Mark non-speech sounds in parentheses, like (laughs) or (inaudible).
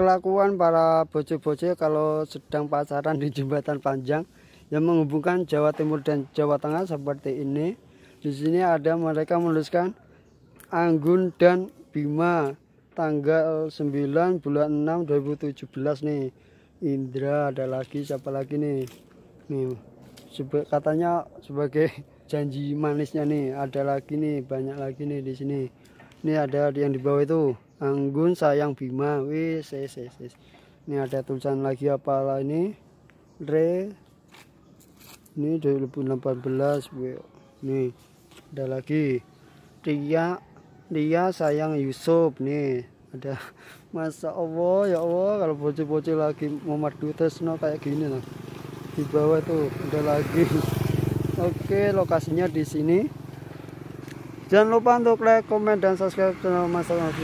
kelakuan para bojo-bojo kalau sedang pasaran di jembatan panjang yang menghubungkan Jawa Timur dan Jawa Tengah seperti ini. Di sini ada mereka menuliskan Anggun dan Bima tanggal 9 bulan 6 2017 nih. Indra ada lagi siapa lagi nih? Nih katanya sebagai janji manisnya nih ada lagi nih banyak lagi nih di sini ini ada yang di bawah itu Anggun Sayang Bima wis wis wis ini ada tulisan lagi apalah ini re ini 2018 nih ada lagi Ria Ria sayang Yusuf nih ada (laughs) masa Allah ya Allah kalau bocil-bocil lagi mau memadu no kayak gini loh di bawah tuh ada lagi (laughs) oke lokasinya di sini Jangan lupa untuk like, komen, dan subscribe channel Mas Alfi.